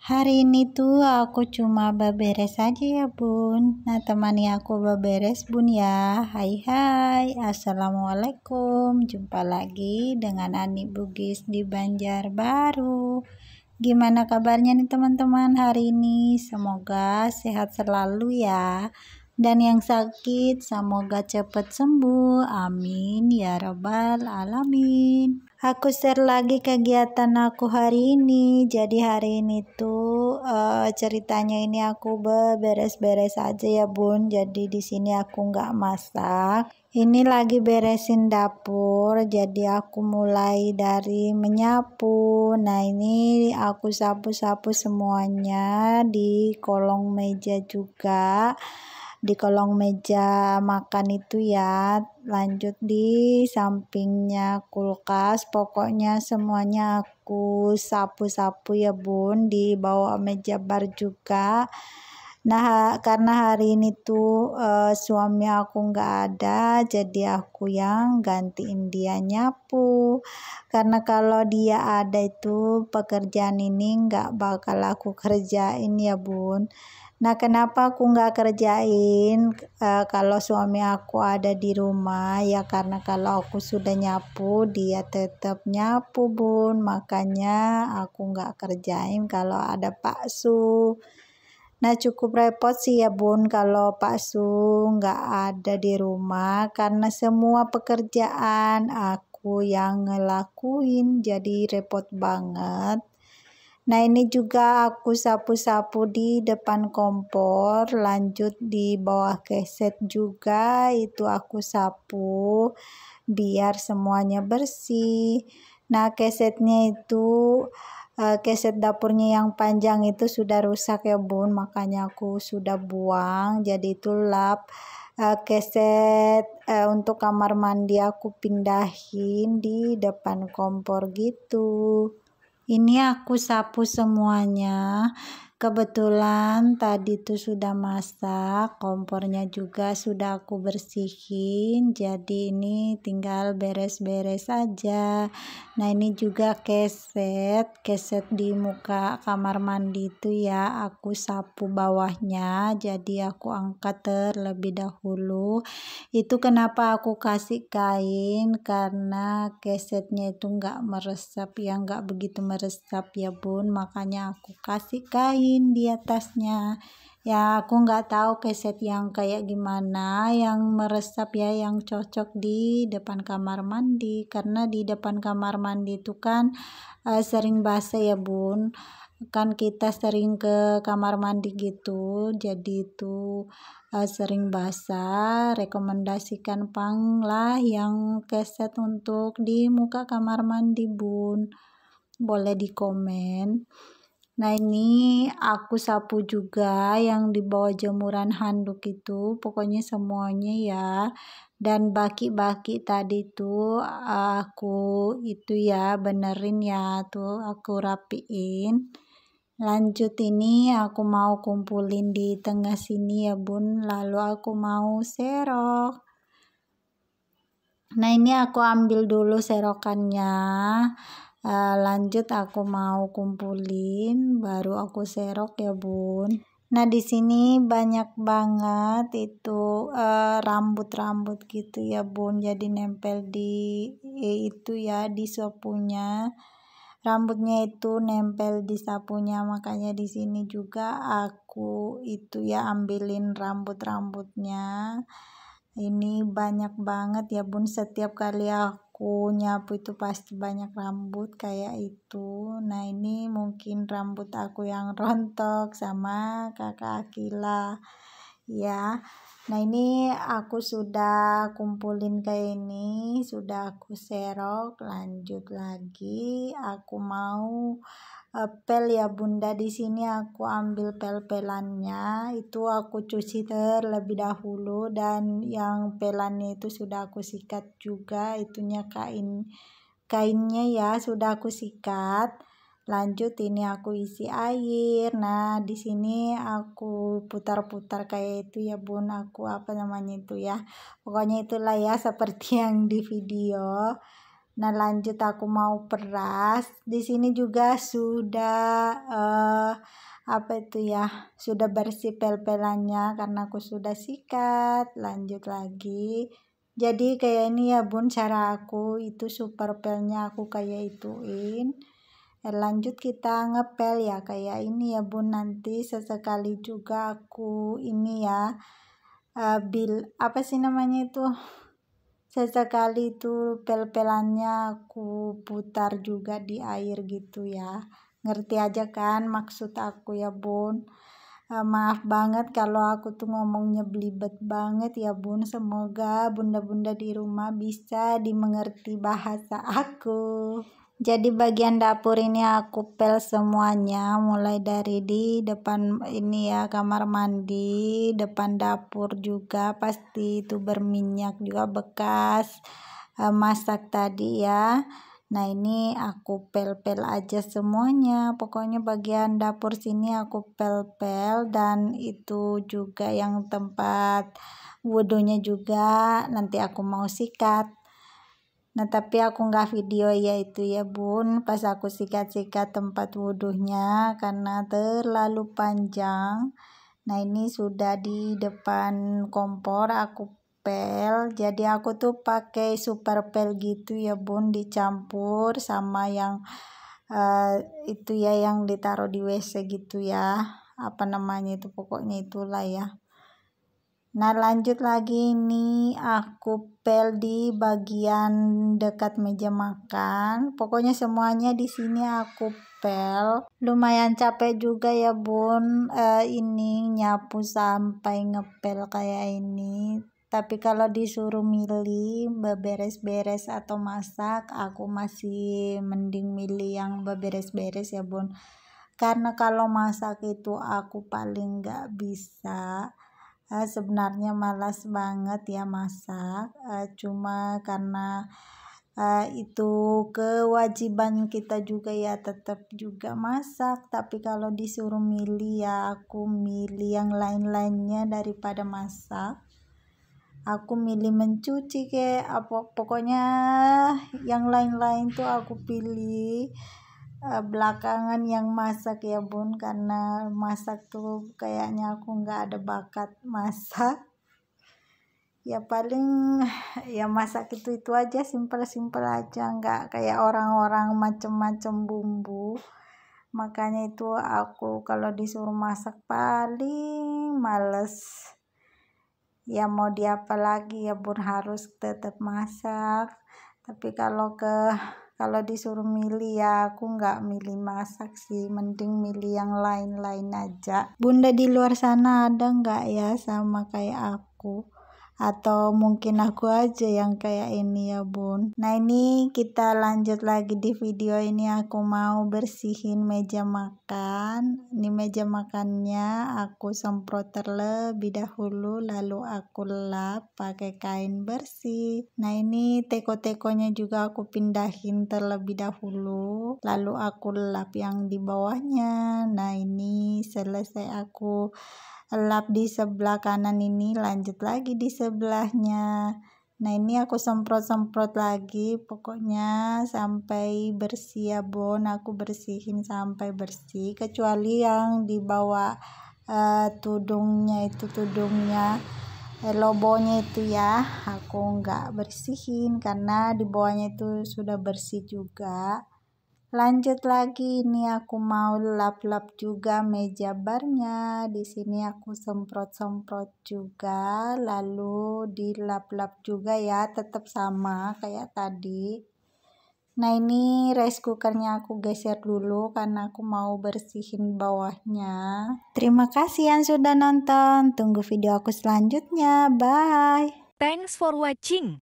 Hari ini tuh aku cuma beberes aja ya bun Nah temani aku beberes bun ya Hai hai Assalamualaikum Jumpa lagi dengan Ani Bugis di Banjarbaru Gimana kabarnya nih teman-teman hari ini Semoga sehat selalu ya dan yang sakit semoga cepat sembuh. Amin ya Rabbal 'Alamin. Aku share lagi kegiatan aku hari ini. Jadi, hari ini tuh uh, ceritanya ini aku beres-beres aja ya, Bun. Jadi, di sini aku nggak masak. Ini lagi beresin dapur, jadi aku mulai dari menyapu. Nah, ini aku sapu-sapu semuanya di kolong meja juga di kolong meja makan itu ya lanjut di sampingnya kulkas pokoknya semuanya aku sapu-sapu ya bun di bawah meja bar juga Nah karena hari ini tuh uh, suami aku nggak ada jadi aku yang gantiin dia nyapu karena kalau dia ada itu pekerjaan ini nggak bakal aku kerjain ya bun Nah, kenapa aku nggak kerjain uh, kalau suami aku ada di rumah? Ya karena kalau aku sudah nyapu, dia tetap nyapu, Bun. Makanya aku nggak kerjain kalau ada Pak Su. Nah, cukup repot sih ya, Bun, kalau Pak Su nggak ada di rumah karena semua pekerjaan aku yang ngelakuin jadi repot banget. Nah ini juga aku sapu-sapu di depan kompor lanjut di bawah keset juga itu aku sapu biar semuanya bersih. Nah kesetnya itu eh, keset dapurnya yang panjang itu sudah rusak ya bun makanya aku sudah buang jadi itu lap eh, keset eh, untuk kamar mandi aku pindahin di depan kompor gitu. Ini aku sapu semuanya. Kebetulan tadi tuh sudah masak, kompornya juga sudah aku bersihin. Jadi ini tinggal beres-beres aja. Nah, ini juga keset, keset di muka kamar mandi tuh ya aku sapu bawahnya. Jadi aku angkat terlebih dahulu. Itu kenapa aku kasih kain karena kesetnya itu nggak meresap ya nggak begitu meresap ya bun makanya aku kasih kain lilin di atasnya ya aku nggak tahu keset yang kayak gimana yang meresap ya yang cocok di depan kamar mandi karena di depan kamar mandi itu kan uh, sering basah ya bun kan kita sering ke kamar mandi gitu jadi itu uh, sering basah rekomendasikan pang lah yang keset untuk di muka kamar mandi bun boleh di komen Nah ini aku sapu juga yang di bawah jemuran handuk itu pokoknya semuanya ya dan baki-baki tadi tuh eh, aku itu ya benerin ya tuh aku rapiin lanjut ini aku mau kumpulin di tengah sini ya bun lalu aku mau serok nah ini aku ambil dulu serokannya Eh, lanjut aku mau kumpulin baru aku serok ya bun nah di sini banyak banget itu eh, rambut-rambut uh, gitu ya bun jadi nempel di eh, itu ya di sapunya, rambutnya itu nempel di sapunya makanya di sini juga aku itu ya ambilin rambut-rambutnya ini banyak banget ya bun setiap kali aku aku nyapu itu pasti banyak rambut kayak itu nah ini mungkin rambut aku yang rontok sama kakak Akila ya Nah ini aku sudah kumpulin kayak ini, sudah aku serok, lanjut lagi. Aku mau uh, pel ya bunda di sini aku ambil pel-pelannya, itu aku cuci terlebih dahulu dan yang pelannya itu sudah aku sikat juga, itunya kain kainnya ya sudah aku sikat lanjut ini aku isi air nah di sini aku putar-putar kayak itu ya bun aku apa namanya itu ya pokoknya itulah ya seperti yang di video nah lanjut aku mau peras di sini juga sudah uh, apa itu ya sudah bersih pel-pelannya karena aku sudah sikat lanjut lagi jadi kayak ini ya bun cara aku itu super pelnya aku kayak ituin Eh, lanjut kita ngepel ya kayak ini ya bun nanti sesekali juga aku ini ya uh, bil apa sih namanya itu sesekali itu pel-pelannya aku putar juga di air gitu ya ngerti aja kan maksud aku ya bun uh, maaf banget kalau aku tuh ngomongnya belibet banget ya bun semoga bunda-bunda di rumah bisa dimengerti bahasa aku jadi bagian dapur ini aku pel semuanya mulai dari di depan ini ya kamar mandi depan dapur juga pasti itu berminyak juga bekas eh, masak tadi ya nah ini aku pel-pel aja semuanya pokoknya bagian dapur sini aku pel-pel dan itu juga yang tempat wudhunya juga nanti aku mau sikat Nah tapi aku nggak video ya itu ya bun Pas aku sikat-sikat tempat wudhunya Karena terlalu panjang Nah ini sudah di depan kompor aku pel Jadi aku tuh pakai super pel gitu ya bun Dicampur sama yang uh, itu ya yang ditaruh di WC gitu ya Apa namanya itu pokoknya itulah ya Nah lanjut lagi ini aku pel di bagian dekat meja makan. Pokoknya semuanya di sini aku pel. Lumayan capek juga ya bun uh, ini nyapu sampai ngepel kayak ini. Tapi kalau disuruh milih beberes-beres atau masak aku masih mending milih yang beberes-beres ya bun. Karena kalau masak itu aku paling nggak bisa uh, sebenarnya malas banget ya masak eh, cuma karena eh, itu kewajiban kita juga ya tetap juga masak tapi kalau disuruh milih ya aku milih yang lain-lainnya daripada masak aku milih mencuci ke apa pokoknya yang lain-lain tuh aku pilih Eh, belakangan yang masak ya bun karena masak tuh kayaknya aku nggak ada bakat masak ya paling ya masak itu itu aja simpel simpel aja nggak kayak orang-orang macem-macem bumbu makanya itu aku kalau disuruh masak paling males ya mau diapa lagi ya bun harus tetap masak tapi kalau ke kalau disuruh milih ya aku nggak milih masak sih mending milih yang lain-lain aja bunda di luar sana ada nggak ya sama kayak aku atau mungkin aku aja yang kayak ini ya bun nah ini kita lanjut lagi di video ini aku mau bersihin meja makan ini meja makannya aku semprot terlebih dahulu lalu aku lap pakai kain bersih nah ini teko-tekonya juga aku pindahin terlebih dahulu lalu aku lap yang di bawahnya nah ini selesai aku lap di sebelah kanan ini lanjut lagi di sebelahnya nah ini aku semprot-semprot lagi pokoknya sampai bersih ya bon aku bersihin sampai bersih kecuali yang di bawah uh, tudungnya itu tudungnya eh, lobonya itu ya aku nggak bersihin karena di bawahnya itu sudah bersih juga lanjut lagi ini aku mau lap-lap juga meja barnya di sini aku semprot-semprot juga lalu dilap-lap juga ya tetap sama kayak tadi nah ini rice cookernya aku geser dulu karena aku mau bersihin bawahnya terima kasih yang sudah nonton tunggu video aku selanjutnya bye thanks for watching